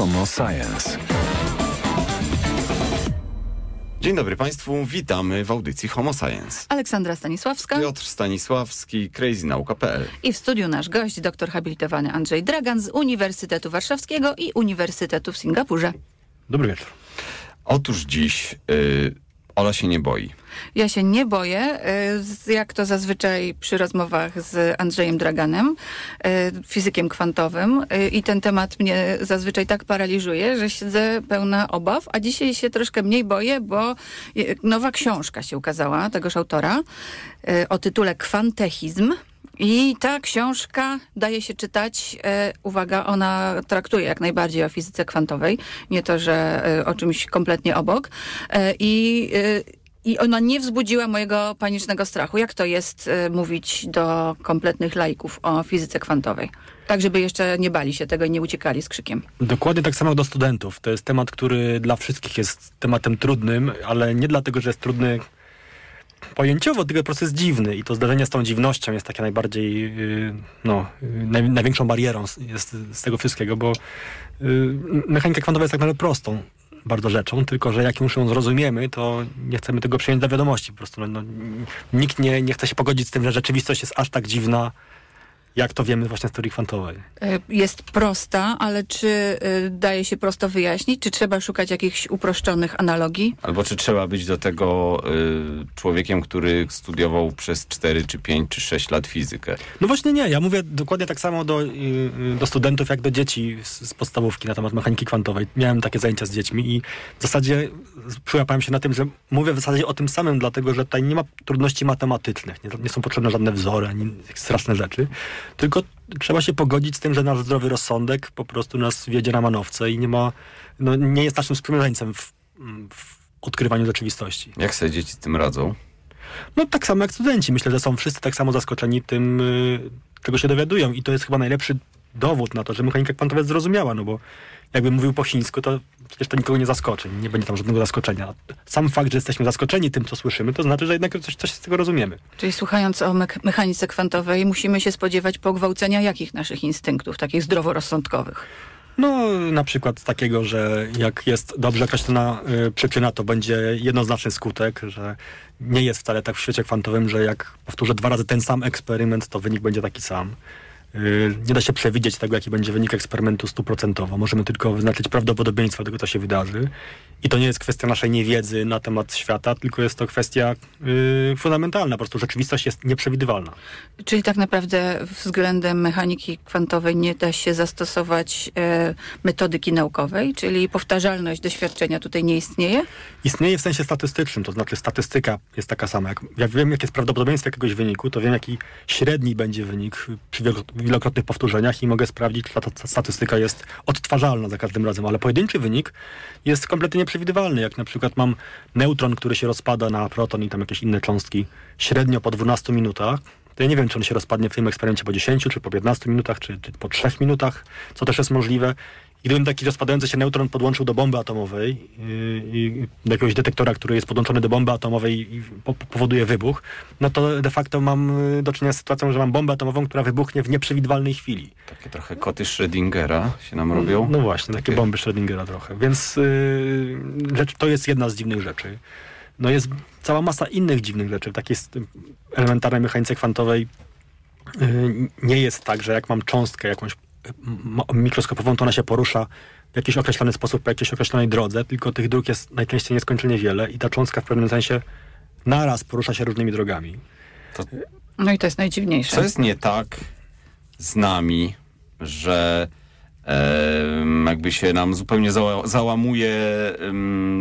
Homo Science. Dzień dobry Państwu, witamy w audycji Homo Science. Aleksandra Stanisławska, Piotr Stanisławski, crazynauka.pl i w studiu nasz gość, doktor habilitowany Andrzej Dragan z Uniwersytetu Warszawskiego i Uniwersytetu w Singapurze. Dobry wieczór. Otóż dziś y, Ola się nie boi. Ja się nie boję, y, jak to zazwyczaj przy rozmowach z Andrzejem Draganem, y, fizykiem kwantowym. Y, I ten temat mnie zazwyczaj tak paraliżuje, że siedzę pełna obaw, a dzisiaj się troszkę mniej boję, bo nowa książka się ukazała tegoż autora o tytule Kwantechizm. I ta książka daje się czytać, e, uwaga, ona traktuje jak najbardziej o fizyce kwantowej, nie to, że e, o czymś kompletnie obok. E, I i ona nie wzbudziła mojego panicznego strachu. Jak to jest y, mówić do kompletnych laików o fizyce kwantowej? Tak, żeby jeszcze nie bali się tego i nie uciekali z krzykiem. Dokładnie tak samo do studentów. To jest temat, który dla wszystkich jest tematem trudnym, ale nie dlatego, że jest trudny pojęciowo, tylko proces jest dziwny i to zdarzenie z tą dziwnością jest takie najbardziej, y, no, y, naj, największą barierą z, jest z tego wszystkiego, bo yy, mechanika kwantowa jest tak naprawdę prostą bardzo rzeczą, tylko że jak już ją zrozumiemy, to nie chcemy tego przyjąć do wiadomości. Po prostu no, no, nikt nie, nie chce się pogodzić z tym, że rzeczywistość jest aż tak dziwna, jak to wiemy właśnie z teorii kwantowej? E, jest prosta, ale czy e, daje się prosto wyjaśnić? Czy trzeba szukać jakichś uproszczonych analogii? Albo czy trzeba być do tego y, człowiekiem, który studiował przez 4 czy 5 czy 6 lat fizykę? No właśnie nie. Ja mówię dokładnie tak samo do, y, do studentów, jak do dzieci z, z, podstawówki na temat mechaniki kwantowej. Miałem takie zajęcia z dziećmi i w zasadzie przyłapałem się na tym, że mówię w zasadzie o tym samym, dlatego że tutaj nie ma trudności matematycznych. Nie, nie są potrzebne żadne wzory ani straszne rzeczy. Tylko trzeba się pogodzić z tym, że nasz zdrowy rozsądek po prostu nas wiedzie na manowce i nie ma, no, nie jest naszym sprzymierzeńcem w, w odkrywaniu rzeczywistości. Jak sobie dzieci z tym radzą? No tak samo jak studenci. Myślę, że są wszyscy tak samo zaskoczeni tym, y, czego się dowiadują i to jest chyba najlepszy dowód na to, że mechanika kwantowa jest zrozumiała, no bo jakby mówił po chińsku, to przecież to nikogo nie zaskoczy, nie będzie tam żadnego zaskoczenia. Sam fakt, że jesteśmy zaskoczeni tym, co słyszymy, to znaczy, że jednak coś, coś z tego rozumiemy. Czyli słuchając o me mechanice kwantowej, musimy się spodziewać pogwałcenia jakich naszych instynktów, takich zdroworozsądkowych? No, na przykład takiego, że jak jest dobrze określona y, przyczyna, to będzie jednoznaczny skutek, że nie jest wcale tak w świecie kwantowym, że jak powtórzę dwa razy ten sam eksperyment, to wynik będzie taki sam. Y, nie da się przewidzieć tego, jaki będzie wynik eksperymentu stuprocentowo. Możemy tylko wyznaczyć prawdopodobieństwo tego, co się wydarzy. I to nie jest kwestia naszej niewiedzy na temat świata, tylko jest to kwestia y, fundamentalna. Po prostu rzeczywistość jest nieprzewidywalna. Czyli tak naprawdę względem mechaniki kwantowej nie da się zastosować e, metodyki naukowej, czyli powtarzalność doświadczenia tutaj nie istnieje? Istnieje w sensie statystycznym, to znaczy statystyka jest taka sama. Jak, wiem, jakie jest prawdopodobieństwo jakiegoś wyniku, to wiem, jaki średni będzie wynik przy wielokrotnych powtórzeniach i mogę sprawdzić, czy ta, ta statystyka jest odtwarzalna za każdym razem, ale pojedynczy wynik jest kompletnie nieprzewidywalny, jak na przykład mam neutron, który się rozpada na proton i tam jakieś inne cząstki średnio po 12 minutach, to ja nie wiem, czy on się rozpadnie w tym eksperymencie po 10, czy po 15 minutach, czy, czy po 3 minutach, co też jest możliwe. I gdybym taki rozpadający się neutron podłączył do bomby atomowej, i yy, yy, do jakiegoś detektora, który jest podłączony do bomby atomowej i po powoduje wybuch, no to de facto mam yy, do czynienia z sytuacją, że mam bombę atomową, która wybuchnie w nieprzewidywalnej chwili. Takie trochę koty Schrödingera się nam robią. No, no właśnie, takie... takie... bomby Schrödingera trochę. Więc rzecz, to jest jedna z dziwnych rzeczy. No jest cała masa innych dziwnych rzeczy. Tak w takiej elementarnej mechanice kwantowej nie jest tak, że jak mam cząstkę jakąś mikroskopową, to ona się porusza w jakiś określony sposób, po jakiejś określonej drodze, tylko tych dróg jest najczęściej nieskończenie wiele i ta cząstka w pewnym sensie naraz porusza się różnymi drogami. To, no i to jest najdziwniejsze. Co jest nie tak z nami, że jakby się nam zupełnie zała załamuje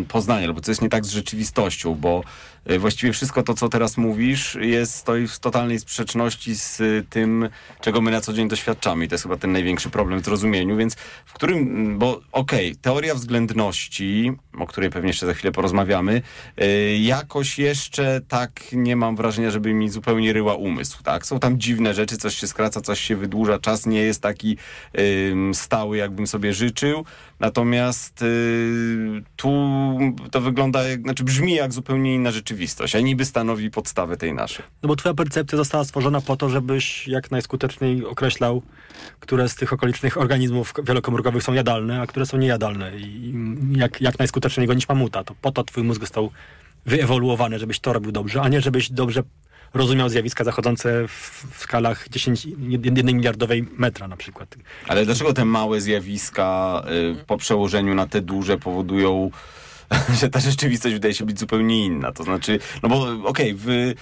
poznanie, albo coś jest nie tak z rzeczywistością, bo e, właściwie wszystko to, co teraz mówisz, jest, stoi w totalnej sprzeczności z e, tym, czego my na co dzień doświadczamy. I to jest chyba ten największy problem w zrozumieniu, więc w którym, bo okej, okay, teoria względności, o której pewnie jeszcze za chwilę porozmawiamy, e, jakoś jeszcze tak nie mam wrażenia, żeby mi zupełnie ryła umysł, tak? Są tam dziwne rzeczy, coś się skraca, coś się wydłuża, czas nie jest taki um, stały, stały, jakbym sobie życzył. Natomiast y, tu to wygląda, jak, znaczy brzmi jak zupełnie inna rzeczywistość, a niby stanowi podstawę tej naszej. No bo twoja percepcja została stworzona po to, żebyś jak najskuteczniej określał, które z tych okolicznych organizmów wielokomórkowych są jadalne, a które są niejadalne i jak, jak najskuteczniej gonić mamuta. To po to twój mózg został wyewoluowany, żebyś to robił dobrze, a nie żebyś dobrze rozumiał zjawiska zachodzące w, w skalach 10, 1 miliardowej metra na przykład. Ale dlaczego te małe zjawiska y, po przełożeniu na te duże powodują że ta rzeczywistość wydaje się być zupełnie inna. To znaczy, no bo okej, okay, w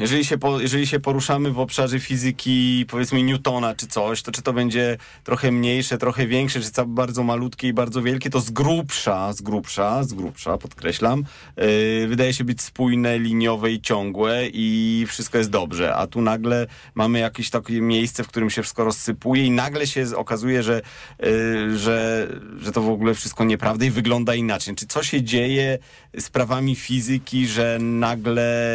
jeżeli się, po, jeżeli się poruszamy w obszarze fizyki, powiedzmy Newtona czy coś, to czy to będzie trochę mniejsze, trochę większe, czy bardzo malutkie i bardzo wielkie, to z grubsza, z grubsza, z grubsza, podkreślam, yy, wydaje się być spójne, liniowe i ciągłe i wszystko jest dobrze. A tu nagle mamy jakieś takie miejsce, w którym się wszystko rozsypuje i nagle się okazuje, że, yy, że, że to w ogóle wszystko nieprawda i wygląda inaczej. Czy co się dzieje z prawami fizyki, że nagle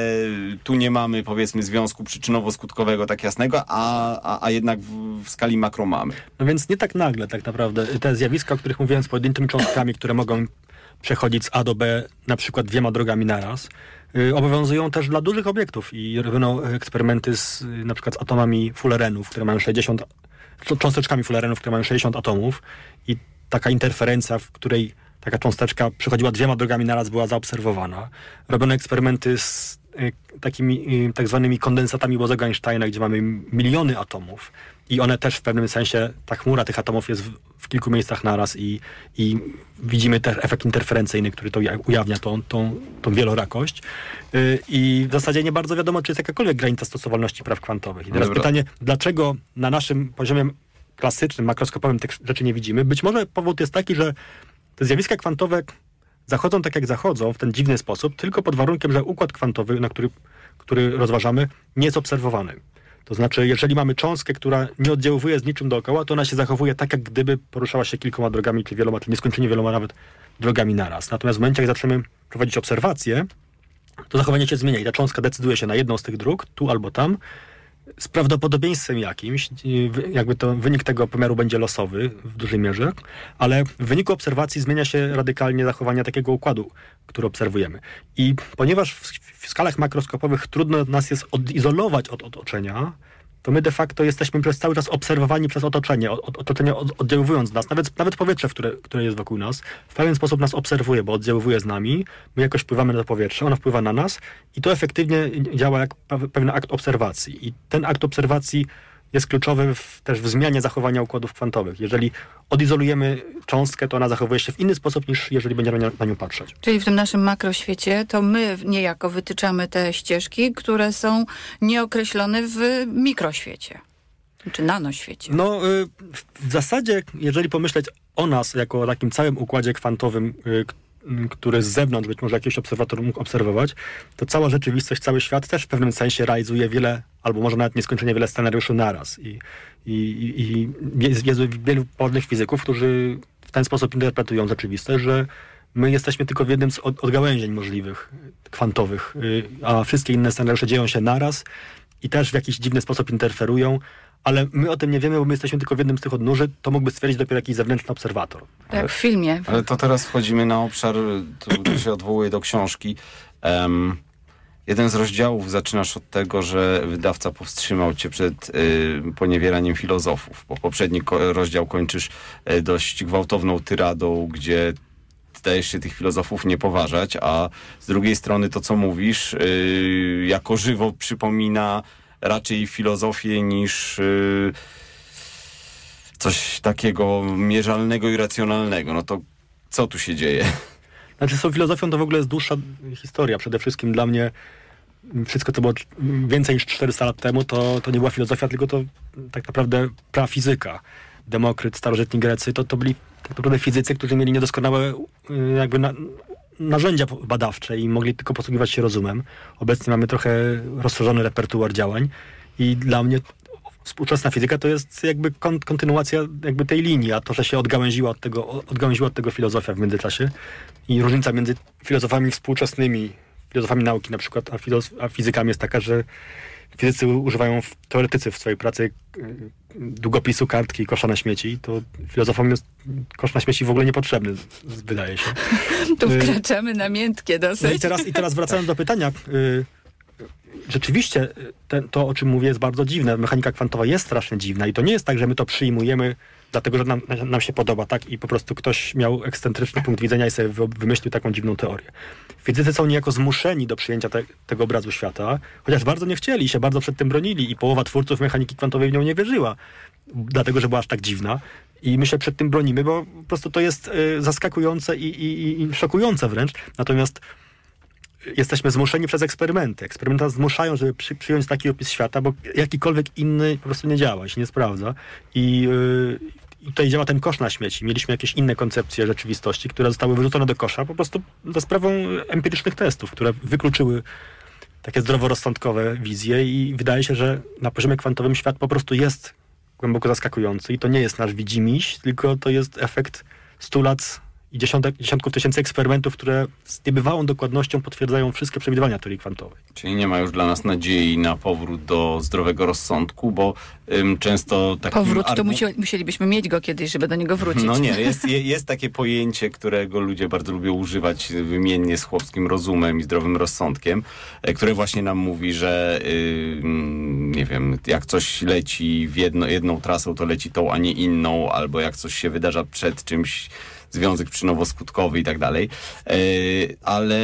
tu nie mamy powiedzmy związku przyczynowo-skutkowego tak jasnego, a, a, a jednak w, w, skali makro mamy. No więc nie tak nagle tak naprawdę. Te zjawiska, o których mówiłem z pojedynczymi cząstkami, które mogą przechodzić z A do B na przykład dwiema drogami naraz, raz, y, obowiązują też dla dużych obiektów i robiono eksperymenty z, y, na przykład z atomami fullerenów, które mają 60, cząsteczkami fullerenów, które mają 60 atomów i taka interferencja, w której taka cząsteczka przechodziła dwiema drogami naraz, była zaobserwowana. Robiono eksperymenty z Y, takimi y, tak zwanymi kondensatami Bozego Einsteina, gdzie mamy miliony atomów i one też w pewnym sensie, ta chmura tych atomów jest w, w kilku miejscach naraz i, i widzimy też efekt interferencyjny, który to ujawnia, tą, tą, tą wielorakość. Y, I w zasadzie nie bardzo wiadomo, czy jest jakakolwiek granica stosowalności praw kwantowych. I teraz Dobra. pytanie, dlaczego na naszym poziomie klasycznym, makroskopowym tych rzeczy nie widzimy? Być może powód jest taki, że te zjawiska kwantowe zachodzą tak jak zachodzą, w ten dziwny sposób, tylko pod warunkiem, że układ kwantowy, na który, który rozważamy, nie jest obserwowany. To znaczy, jeżeli mamy cząstkę, która nie oddziaływuje z niczym dookoła, to ona się zachowuje tak, jak gdyby poruszała się kilkoma drogami, czy wieloma, czy nieskończenie wieloma nawet drogami naraz. Natomiast w momencie, jak zaczniemy prowadzić obserwacje, to zachowanie się zmienia i ta cząstka decyduje się na jedną z tych dróg, tu albo tam, z prawdopodobieństwem jakimś, y, jakby to wynik tego pomiaru będzie losowy w dużej mierze, ale w wyniku obserwacji zmienia się radykalnie zachowanie takiego układu, który obserwujemy. I ponieważ w, skalach makroskopowych trudno nas jest odizolować od otoczenia, to my de facto jesteśmy przez cały czas obserwowani przez otoczenie, otoczenie oddziaływując nas, nawet, nawet powietrze, które, które jest wokół nas, w pewien sposób nas obserwuje, bo oddziaływuje z nami, my jakoś wpływamy na to powietrze, ono wpływa na nas i to efektywnie działa jak pewien akt obserwacji. I ten akt obserwacji jest kluczowy w, też w zmianie zachowania układów kwantowych. Jeżeli odizolujemy cząstkę, to ona zachowuje się w inny sposób niż jeżeli będziemy na nią patrzeć. Czyli w tym naszym makroświecie to my niejako wytyczamy te ścieżki, które są nieokreślone w mikroświecie. Czy nanoświecie? No, y, w zasadzie, jeżeli pomyśleć o nas jako takim całym układzie kwantowym, y, który z zewnątrz być może jakiś obserwator mógł obserwować, to cała rzeczywistość, cały świat też w pewnym sensie realizuje wiele, albo może nawet nieskończenie wiele scenariuszy naraz. I, i, i jest, jest wielu podobnych fizyków, którzy w ten sposób interpretują rzeczywistość, że my jesteśmy tylko w jednym z od, odgałęzień możliwych, y, kwantowych, y, a wszystkie inne scenariusze dzieją się naraz i też w jakiś dziwny sposób interferują, ale my o tym nie wiemy, bo my jesteśmy tylko w jednym z tych odnóży. To mógłby stwierdzić dopiero jakiś zewnętrzny obserwator. Tak, w filmie. Ale to teraz wchodzimy na obszar, tu się odwołuje do książki. Um, jeden z rozdziałów zaczynasz od tego, że wydawca powstrzymał cię przed y, poniewieraniem filozofów, bo poprzedni ko rozdział kończysz y, dość gwałtowną tyradą, gdzie dajesz się tych filozofów nie poważać, a z drugiej strony to, co mówisz, y, jako żywo przypomina raczej filozofię niż y, coś takiego mierzalnego i racjonalnego. No to co tu się dzieje? Znaczy z tą filozofią to w ogóle jest dłuższa historia. Przede wszystkim dla mnie wszystko, co było więcej niż 400 lat temu, to, to nie była filozofia, tylko to tak naprawdę prafizyka. Demokryt, starożytni Grecy, to, to byli tak naprawdę fizycy, którzy mieli niedoskonałe y, jakby na, narzędzia badawcze i mogli tylko posługiwać się rozumem. Obecnie mamy trochę rozszerzony repertuar działań i dla mnie współczesna fizyka to jest jakby kontynuacja jakby tej linii, a to, że się odgałęziła od tego, odgałęziła od tego filozofia w międzyczasie i różnica między filozofami współczesnymi, filozofami nauki na przykład, a, filozof, a fizykami jest taka, że fizycy używają w teoretycy w swojej pracy y, długopisu, kartki i kosza na śmieci, to filozofom jest kosz na śmieci w ogóle niepotrzebny, wydaje się. Tu y, wkraczamy na miętkie dosyć. No i teraz, i teraz wracając do pytania. Y, rzeczywiście ten, to, o czym mówię, jest bardzo dziwne. Mechanika kwantowa jest strasznie dziwna i to nie jest tak, że my to przyjmujemy dlatego, że nam, nam się podoba, tak? I po prostu ktoś miał ekscentryczny punkt widzenia i sobie wymyślił taką dziwną teorię. Fizycy są niejako zmuszeni do przyjęcia te, tego obrazu świata, chociaż bardzo nie chcieli, się bardzo przed tym bronili i połowa twórców mechaniki kwantowej w nią nie wierzyła, dlatego, że była aż tak dziwna. I my się przed tym bronimy, bo po prostu to jest y, zaskakujące i, i, i szokujące wręcz. Natomiast jesteśmy zmuszeni przez eksperymenty. Eksperymenty zmuszają, żeby przy, przyjąć taki opis świata, bo jakikolwiek inny po prostu nie działa, się nie sprawdza. I y, tutaj działa ten kosz na śmieci. Mieliśmy jakieś inne koncepcje rzeczywistości, które zostały wyrzucone do kosza po prostu za sprawą empirycznych testów, które wykluczyły takie zdroworozsądkowe wizje i wydaje się, że na poziomie kwantowym świat po prostu jest głęboko zaskakujący i to nie jest nasz widzimiś, tylko to jest efekt 100 lat i dziesiątek, dziesiątków tysięcy eksperymentów, które z niebywałą dokładnością potwierdzają wszystkie przewidywania teorii kwantowej. Czyli nie ma już dla nas nadziei na powrót do zdrowego rozsądku, bo ym, często... Takim powrót to musi, musielibyśmy mieć go kiedyś, żeby do niego wrócić. No nie, jest, jest takie pojęcie, którego ludzie bardzo lubią używać wymiennie z chłopskim rozumem i zdrowym rozsądkiem, e, które właśnie nam mówi, że nie wiem, jak coś leci w jedno, jedną trasą, to leci tą, a nie inną, albo jak coś się wydarza przed czymś, związek przynowoskutkowy skutkowy i tak dalej. E, ale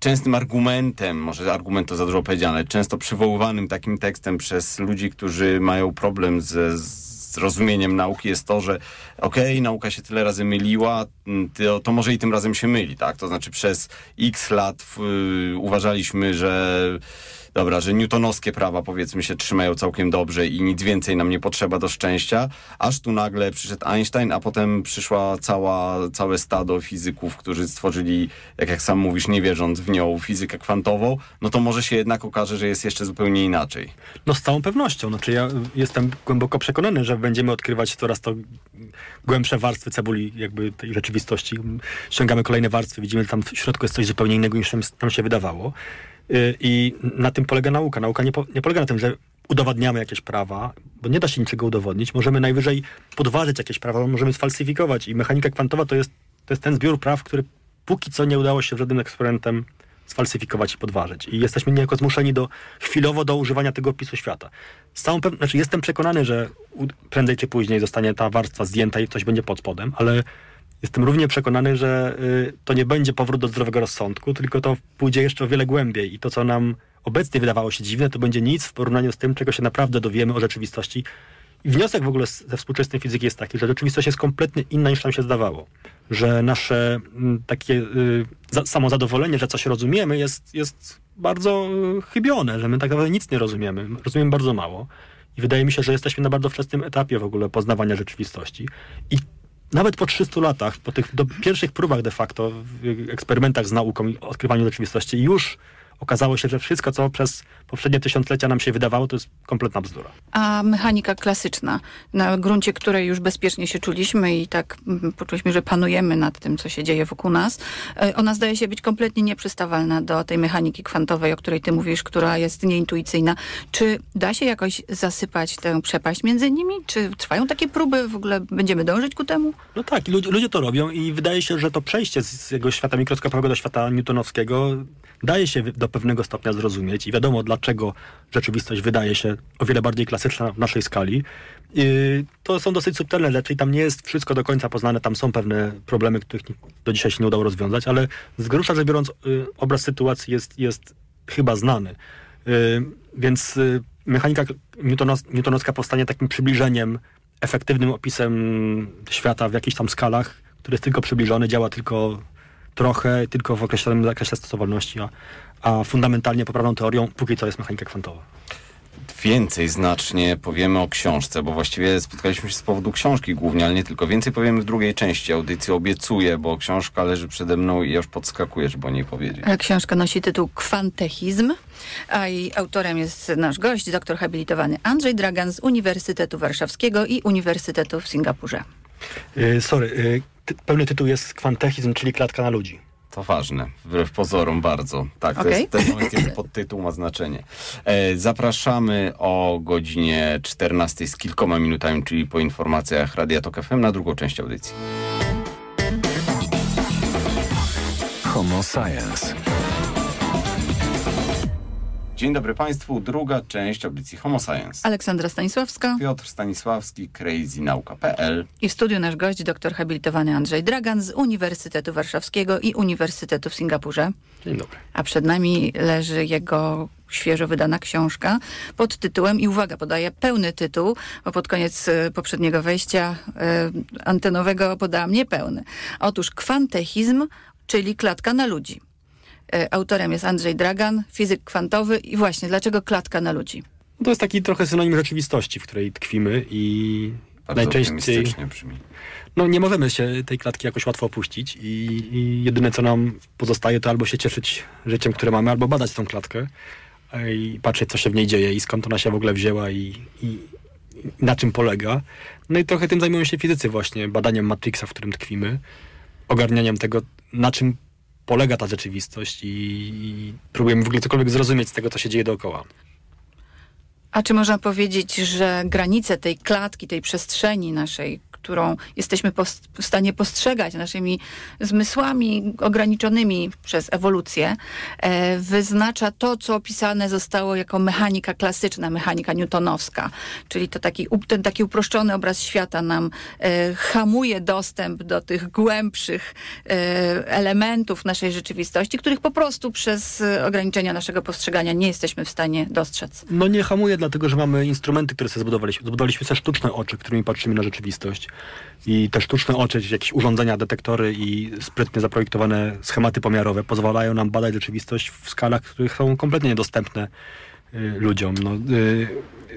częstym argumentem, może argument to za dużo powiedziane, często przywoływanym takim tekstem przez ludzi, którzy mają problem z zrozumieniem nauki jest to, że okej, okay, nauka się tyle razy myliła, to, to, może i tym razem się myli, tak? To znaczy przez x lat yy, uważaliśmy, że dobra, że newtonowskie prawa powiedzmy się trzymają całkiem dobrze i nic więcej nam nie potrzeba do szczęścia, aż tu nagle przyszedł Einstein, a potem przyszła cała, całe stado fizyków, którzy stworzyli, jak, jak sam mówisz, nie wierząc w nią, fizykę kwantową, no to może się jednak okaże, że jest jeszcze zupełnie inaczej. No z całą pewnością, znaczy ja jestem głęboko przekonany, że będziemy odkrywać coraz to głębsze warstwy cebuli jakby tej rzeczywistości. Ściągamy kolejne warstwy, widzimy, że tam w środku jest coś zupełnie innego niż nam się wydawało. Y, I na tym polega nauka. Nauka nie, po, nie polega na tym, że udowadniamy jakieś prawa, bo nie da się niczego udowodnić. Możemy najwyżej podważyć jakieś prawa, możemy sfalsyfikować. I mechanika kwantowa to jest, to jest ten zbiór praw, który póki co nie udało się żadnym eksperymentem sfalsyfikować i podważyć. I jesteśmy niejako zmuszeni do, chwilowo do używania tego opisu świata. Z całą pewnością, znaczy jestem przekonany, że prędzej czy później zostanie ta warstwa zdjęta i coś będzie pod spodem, ale Jestem równie przekonany, że y, to nie będzie powrót do zdrowego rozsądku, tylko to pójdzie jeszcze o wiele głębiej i to, co nam obecnie wydawało się dziwne, to będzie nic w porównaniu z tym, czego się naprawdę dowiemy o rzeczywistości. I wniosek w ogóle ze współczesnej fizyki jest taki, że rzeczywistość jest kompletnie inna niż nam się zdawało. Że nasze mm, takie y, za, samozadowolenie, że coś rozumiemy, jest, jest bardzo y, chybione, że my tak naprawdę nic nie rozumiemy. Rozumiemy bardzo mało. I wydaje mi się, że jesteśmy na bardzo wczesnym etapie w ogóle poznawania rzeczywistości. I nawet po 300 latach, po tych do, pierwszych próbach de facto, eksperymentach z nauką i odkrywaniu rzeczywistości, już okazało się, że wszystko, co przez poprzednie tysiąclecia nam się wydawało, to jest kompletna bzdura. A mechanika klasyczna, na gruncie której już bezpiecznie się czuliśmy i tak mm, poczuliśmy, że panujemy nad tym, co się dzieje wokół nas, e, ona zdaje się być kompletnie nieprzystawalna do tej mechaniki kwantowej, o której ty mówisz, która jest nieintuicyjna. Czy da się jakoś zasypać tę przepaść między nimi? Czy trwają takie próby? W ogóle będziemy dążyć ku temu? No tak, ludzie, ludzie to robią i wydaje się, że to przejście z jego świata mikroskopowego do świata newtonowskiego daje się do pewnego stopnia zrozumieć i wiadomo, dlaczego rzeczywistość wydaje się o wiele bardziej klasyczna w naszej skali. Y, to są dosyć subtelne rzeczy i tam nie jest wszystko do końca poznane, tam są pewne problemy, których do dzisiaj się nie udało rozwiązać, ale z grubsza rzecz biorąc y, obraz sytuacji jest, jest chyba znany. Y, więc mechanika newtonowska powstanie takim przybliżeniem, efektywnym opisem świata w jakichś tam skalach, który jest tylko przybliżony, działa tylko trochę tylko w określonym zakresie stosowalności, a, a fundamentalnie poprawną teorią póki co jest mechanika kwantowa więcej znacznie powiemy o książce, bo właściwie spotkaliśmy się z powodu książki głównie, ale nie tylko. Więcej powiemy w drugiej części audycji, obiecuję, bo książka leży przede mną i już podskakujesz, bo nie powiedzieć. Książka nosi tytuł Kwantechizm, a jej autorem jest nasz gość, doktor habilitowany Andrzej Dragan z Uniwersytetu Warszawskiego i Uniwersytetu w Singapurze. Y, sorry, y, ty, pełny tytuł jest Kwantechizm, czyli klatka na ludzi. To ważne, wbrew pozorom bardzo. Tak, okay. to jest ten moment, kiedy podtytuł ma znaczenie. E, zapraszamy o godzinie 14 z kilkoma minutami, czyli po informacjach Radia Tok FM na drugą część audycji. Homo Science. Dzień dobry Państwu, druga część audycji Homo Science. Aleksandra Stanisławska. Piotr Stanisławski, crazynauka.pl. I w studiu nasz gość, doktor habilitowany Andrzej Dragan z Uniwersytetu Warszawskiego i Uniwersytetu w Singapurze. Dzień dobry. A przed nami leży jego świeżo wydana książka pod tytułem, i uwaga, podaję pełny tytuł, bo pod koniec y, poprzedniego wejścia y, antenowego podałam niepełny. Otóż kwantechizm, czyli klatka na ludzi. E, autorem jest Andrzej Dragan, fizyk kwantowy. I właśnie, dlaczego klatka na ludzi? No to jest taki trochę synonim rzeczywistości, w której tkwimy i Bardzo najczęściej... Brzmi. No nie możemy się tej klatki jakoś łatwo opuścić i, i jedyne co nam pozostaje to albo się cieszyć życiem, które mamy, albo badać tą klatkę e, i patrzeć co się w niej dzieje i skąd ona się w ogóle wzięła i, i na czym polega. No i trochę tym zajmują się fizycy właśnie, badaniem Matrixa, w którym tkwimy, ogarnianiem tego, na czym polega ta rzeczywistość i próbujemy w ogóle cokolwiek zrozumieć z tego, co się dzieje dookoła. A czy można powiedzieć, że granice tej klatki, tej przestrzeni naszej którą jesteśmy w stanie postrzegać naszymi zmysłami ograniczonymi przez ewolucję, e, wyznacza to, co opisane zostało jako mechanika klasyczna, mechanika newtonowska. Czyli to taki, ten taki uproszczony obraz świata nam e, hamuje dostęp do tych głębszych e, elementów naszej rzeczywistości, których po prostu przez ograniczenia naszego postrzegania nie jesteśmy w stanie dostrzec. No nie hamuje, dlatego że mamy instrumenty, które sobie zbudowaliśmy. Zbudowaliśmy sobie sztuczne oczy, którymi patrzymy na rzeczywistość. I te sztuczne oczy, jakieś urządzenia, detektory i sprytnie zaprojektowane schematy pomiarowe pozwalają nam badać rzeczywistość w skalach, których są kompletnie niedostępne y, ludziom. No, y,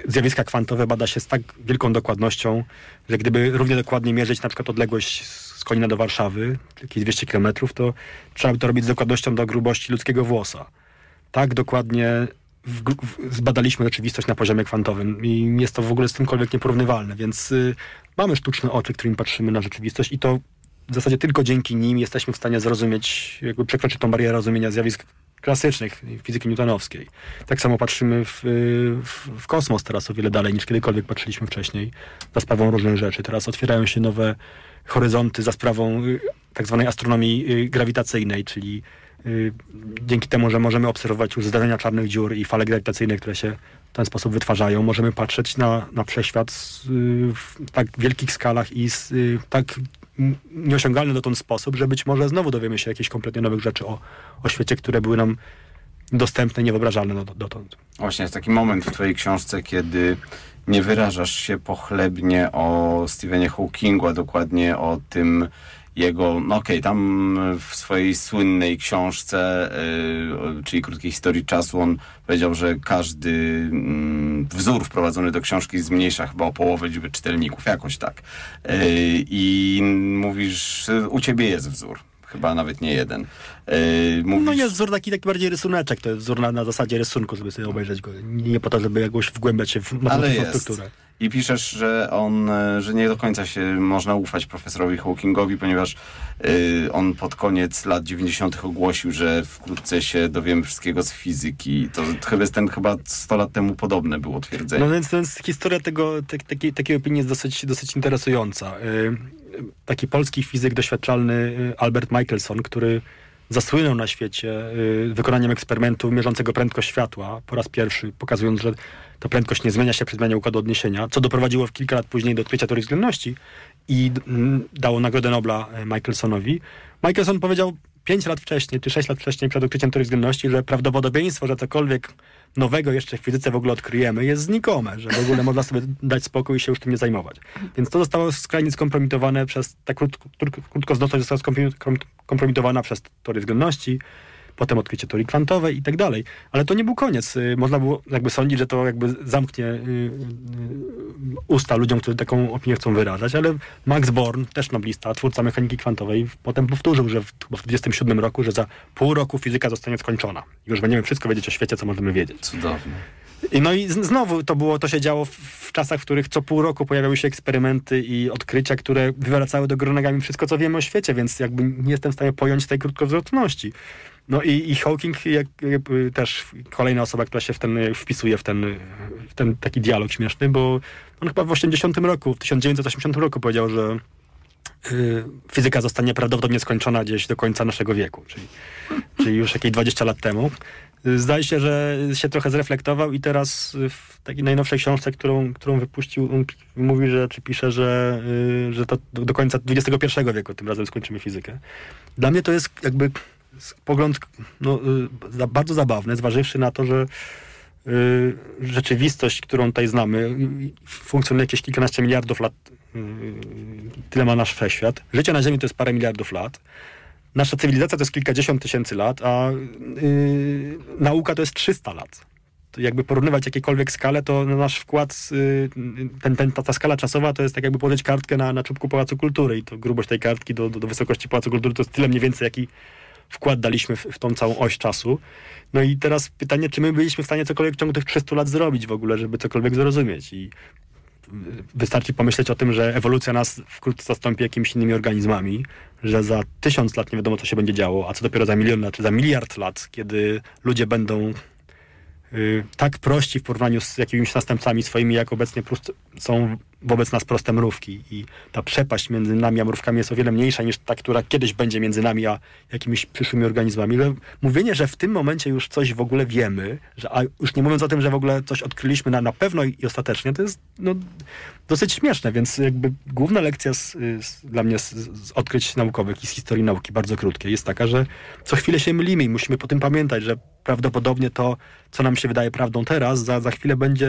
zjawiska kwantowe bada się z tak wielką dokładnością, że gdyby równie dokładnie mierzyć na przykład odległość z Konina do Warszawy, jakieś 200 km, to trzeba by to robić z dokładnością do grubości ludzkiego włosa. Tak dokładnie w, w, zbadaliśmy rzeczywistość na poziomie kwantowym i jest to w ogóle z czymkolwiek nieporównywalne, więc y, mamy sztuczne oczy, którymi patrzymy na rzeczywistość i to w zasadzie tylko dzięki nim jesteśmy w stanie zrozumieć, jakby przekroczyć tą barierę rozumienia zjawisk klasycznych fizyki newtonowskiej. Tak samo patrzymy w, y, w, w, kosmos teraz o wiele dalej niż kiedykolwiek patrzyliśmy wcześniej za sprawą różnych rzeczy. Teraz otwierają się nowe horyzonty za sprawą y, tak zwanej astronomii y, grawitacyjnej, czyli Y, dzięki temu, że możemy obserwować już zdarzenia czarnych dziur i fale grawitacyjne, które się w ten sposób wytwarzają, możemy patrzeć na, na wszechświat y, w tak wielkich skalach i z, y, tak nieosiągalny dotąd sposób, że być może znowu dowiemy się jakichś kompletnie nowych rzeczy o, o świecie, które były nam dostępne, niewyobrażalne dotąd. Właśnie, jest taki moment w twojej książce, kiedy nie wyrażasz się pochlebnie o Stephenie Hawkingu, a dokładnie o tym, jego, no okej, okay, tam w swojej słynnej książce, y, czyli krótkiej historii czasu, on powiedział, że każdy mm, wzór wprowadzony do książki zmniejsza chyba o połowę liczby czytelników, jakoś tak. Y, I mówisz, u ciebie jest wzór chyba nawet nie jeden. Yy, mówisz... No jest wzór taki, taki bardziej rysuneczek, to jest wzór na, na zasadzie rysunku, żeby sobie obejrzeć go. Nie po to, żeby jakoś wgłębiać się w matematyczną strukturę. I piszesz, że on, e, że nie do końca się można ufać profesorowi Hawkingowi, ponieważ yy, on pod koniec lat 90. ogłosił, że wkrótce się dowiemy wszystkiego z fizyki. To chyba ten chyba 100 lat temu podobne było twierdzenie. No więc, więc historia tego, te, te, takiej opinii jest dosyć, dosyć interesująca. Yy taki polski fizyk doświadczalny y, Albert Michelson, który zasłynął na świecie y, wykonaniem eksperymentu mierzącego prędkość światła po raz pierwszy, pokazując, że ta prędkość nie zmienia się przy zmianie układu odniesienia, co doprowadziło w kilka lat później do odkrycia teorii względności i mm, dało Nagrodę Nobla y, Michelsonowi. Michelson powiedział, 5 lat wcześniej, czy 6 lat wcześniej przed odkryciem teorii względności, że prawdopodobieństwo, że cokolwiek nowego jeszcze w fizyce w ogóle odkryjemy, jest znikome, że w ogóle można sobie dać spokój i się już tym nie zajmować. Więc to zostało skrajnie skompromitowane przez, ta krótko, krótkozroczność została skompromitowana przez teorię względności, potem odkrycie teorii kwantowej i tak dalej. Ale to nie był koniec. Y, można było jakby sądzić, że to jakby zamknie y, y, usta ludziom, którzy taką opinię chcą wyrażać, ale Max Born, też noblista, twórca mechaniki kwantowej, potem powtórzył, że w 1927 roku, że za pół roku fizyka zostanie skończona. Już będziemy wszystko wiedzieć o świecie, co możemy wiedzieć. Cudownie. No i znowu to było, to się działo w, w, czasach, w których co pół roku pojawiały się eksperymenty i odkrycia, które wywracały do gronegami wszystko, co wiemy o świecie, więc jakby nie jestem w stanie pojąć tej krótkowzroczności. No i, i Hawking jak, też kolejna osoba, która się w ten, wpisuje w ten, w ten taki dialog śmieszny, bo on chyba w 80 roku, w 1980 roku powiedział, że y, fizyka zostanie prawdopodobnie skończona gdzieś do końca naszego wieku, czyli, czyli już jakieś 20 lat temu. Zdaje się, że się trochę zreflektował i teraz w takiej najnowszej książce, którą, którą wypuścił, on mówi, że, czy pisze, że, y, że to do końca XXI wieku tym razem skończymy fizykę. Dla mnie to jest jakby pogląd no, y, bardzo zabawny, zważywszy na to, że y, rzeczywistość, którą tutaj znamy, y, funkcjonuje jakieś kilkanaście miliardów lat, tyle ma nasz wszechświat. Życie na Ziemi to jest parę miliardów lat. Nasza cywilizacja to jest kilkadziesiąt tysięcy lat, a yy, nauka to jest 300 lat. To jakby porównywać jakiekolwiek skalę, to nasz wkład, yy, ten, ten, ta, ta, skala czasowa to jest tak jakby położyć kartkę na, na czubku Pałacu Kultury i to grubość tej kartki do, do, do wysokości Pałacu Kultury to jest tyle mniej więcej, jaki wkład daliśmy w, w tą całą oś czasu. No i teraz pytanie, czy my byliśmy w stanie cokolwiek w ciągu tych 300 lat zrobić w ogóle, żeby cokolwiek zrozumieć. I y, wystarczy pomyśleć o tym, że ewolucja nas wkrótce zastąpi jakimiś innymi organizmami, że za tysiąc lat nie wiadomo, co się będzie działo, a co dopiero za milion lat, czy za miliard lat, kiedy ludzie będą y, tak prości w porównaniu z jakimiś następcami swoimi, jak obecnie są wobec nas proste mrówki i ta przepaść między nami a mrówkami jest o wiele mniejsza niż ta, która kiedyś będzie między nami a jakimiś przyszłymi organizmami. Ale mówienie, że w tym momencie już coś w ogóle wiemy, że, a już nie mówiąc o tym, że w ogóle coś odkryliśmy na, na pewno i, ostatecznie, to jest no, dosyć śmieszne, więc jakby główna lekcja z, z, dla mnie z, z, odkryć naukowych i z historii nauki, bardzo krótkiej, jest taka, że co chwilę się mylimy i musimy po tym pamiętać, że prawdopodobnie to, co nam się wydaje prawdą teraz, za, za chwilę będzie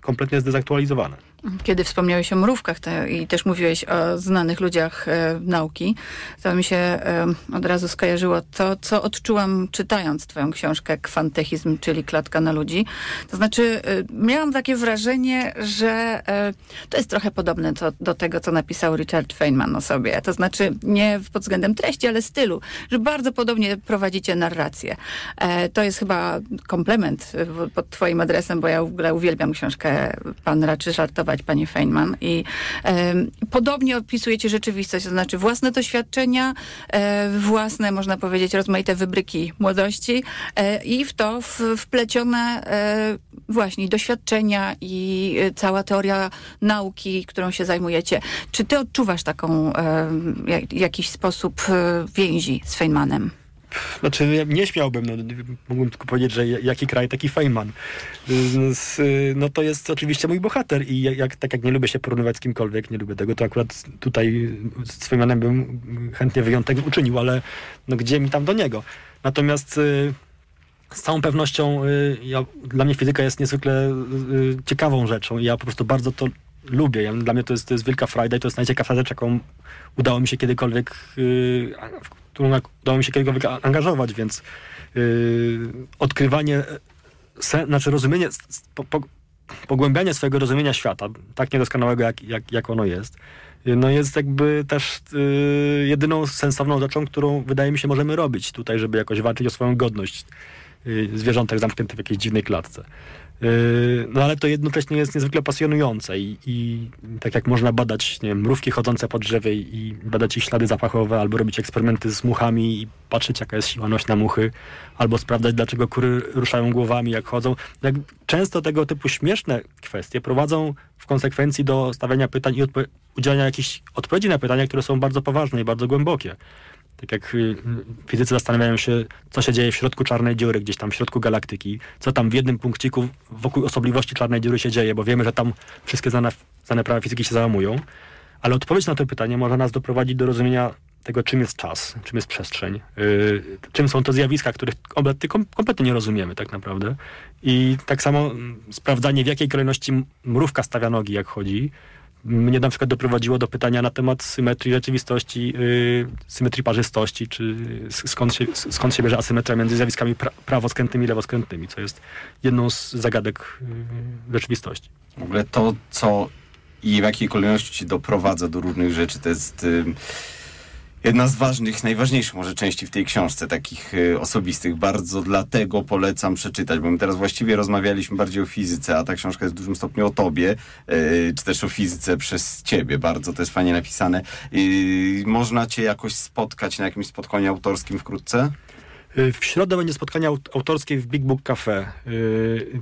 kompletnie zdezaktualizowane. Kiedy wspomniałeś o mrówkach to, i też mówiłeś o znanych ludziach e, nauki, to mi się e, od razu skojarzyło to, co odczułam czytając twoją książkę Kwantechizm, czyli Klatka na ludzi. To znaczy, e, miałam takie wrażenie, że e, to jest trochę podobne to, do tego, co napisał Richard Feynman o sobie. To znaczy, nie pod względem treści, ale stylu, że bardzo podobnie prowadzicie narrację. E, to jest chyba komplement e, pod twoim adresem, bo ja w ogóle uwielbiam książkę Pan raczy żartować Panie Feynman. I e, podobnie opisujecie rzeczywistość, to znaczy własne doświadczenia, e, własne, można powiedzieć, rozmaite wybryki młodości e, i w to w, wplecione e, właśnie doświadczenia i e, cała teoria nauki, którą się zajmujecie. Czy ty odczuwasz taką, jakiś sposób e, więzi z Feynmanem? Znaczy, nie śmiałbym, no, mógłbym tylko powiedzieć, że jaki kraj, taki Feynman. Y, no to jest oczywiście mój bohater i jak, tak jak nie lubię się porównywać z kimkolwiek, nie lubię tego, to akurat tutaj z Feynmanem bym chętnie wyjątek uczynił, ale no, gdzie mi tam do niego? Natomiast y, z całą pewnością y, ja, dla mnie fizyka jest niezwykle ciekawą rzeczą i ja po prostu bardzo to lubię. dla mnie to jest, to jest wielka frajda i to jest najciekawsza rzecz, jaką udało mi się kiedykolwiek którą udało mi się kiedykolwiek angażować, więc yy, odkrywanie, sen, znaczy rozumienie, po, po, pogłębianie swojego rozumienia świata, tak niedoskonałego, jak, jak, jak ono jest, yy, no jest jakby też yy, jedyną sensowną rzeczą, którą wydaje mi się możemy robić tutaj, żeby jakoś walczyć o swoją godność yy, zwierzątek zamkniętych w jakiejś dziwnej klatce. Yy, no ale to jednocześnie jest niezwykle pasjonujące i, i tak jak można badać nie wiem, mrówki chodzące po drzewie i badać ich ślady zapachowe, albo robić eksperymenty z muchami i patrzeć jaka jest siła nośna muchy, albo sprawdzać dlaczego kury ruszają głowami jak chodzą. często tego typu śmieszne kwestie prowadzą w konsekwencji do stawiania pytań i udzielania jakichś odpowiedzi na pytania, które są bardzo poważne i bardzo głębokie tak jak y, fizycy zastanawiają się, co się dzieje w środku czarnej dziury, gdzieś tam w środku galaktyki, co tam w jednym punkciku wokół osobliwości czarnej dziury się dzieje, bo wiemy, że tam wszystkie znane, znane prawa fizyki się załamują. Ale odpowiedź na to pytanie może nas doprowadzić do rozumienia tego, czym jest czas, czym jest przestrzeń, yy, czym są te zjawiska, których obecnie kompletnie nie rozumiemy tak naprawdę. I tak samo mm, sprawdzanie, w jakiej kolejności mrówka stawia nogi, jak chodzi, mnie na przykład doprowadziło do pytania na temat symetrii rzeczywistości, yy, symetrii parzystości, czy skąd się, skąd się bierze asymetria między zjawiskami pra prawoskrętnymi i lewoskrętnymi, co jest jedną z zagadek yy, rzeczywistości. W ogóle to, co i w jakiej kolejności doprowadza do różnych rzeczy, to jest... Yy Jedna z ważnych, najważniejszych może części w tej książce, takich y, osobistych. Bardzo dlatego polecam przeczytać, bo my teraz właściwie rozmawialiśmy bardziej o fizyce, a ta książka jest w dużym stopniu o tobie, y, czy też o fizyce przez ciebie. Bardzo to jest fajnie napisane. Y, można cię jakoś spotkać na jakimś spotkaniu autorskim wkrótce? W środę będzie spotkanie autorskie w Big Book Cafe.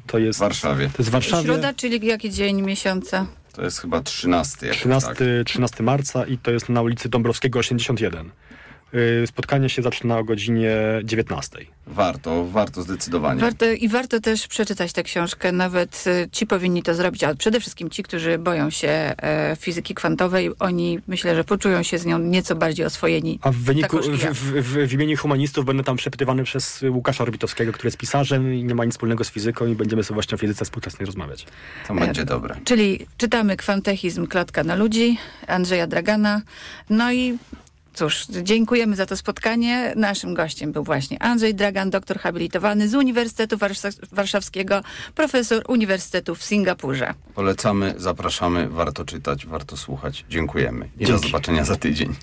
To jest w Warszawie. To jest w Warszawie. Środa, czyli jaki dzień miesiąca? To jest chyba 13. 13, tak. 13 marca i to jest na ulicy Dąbrowskiego 81. Y, spotkanie się zaczyna o godzinie 19. Warto, warto zdecydowanie. Warto, I warto też przeczytać tę książkę. Nawet y, ci powinni to zrobić, ale przede wszystkim ci, którzy boją się e, fizyki kwantowej, oni myślę, że poczują się z nią nieco bardziej oswojeni. A w wyniku, ja. w, w, w, imieniu humanistów będę tam przepytywany przez Łukasza Orbitowskiego, który jest pisarzem i nie ma nic wspólnego z fizyką i będziemy sobie właśnie o fizyce współczesnej rozmawiać. To będzie dobre. Czyli czytamy Kwantechizm, klatka na ludzi, Andrzeja Dragana, no i Cóż, dziękujemy za to spotkanie. Naszym gościem był właśnie Andrzej Dragan, doktor habilitowany z Uniwersytetu Warszawskiego, profesor Uniwersytetu w Singapurze. Polecamy, zapraszamy, warto czytać, warto słuchać. Dziękujemy i Dzięki. do zobaczenia za tydzień.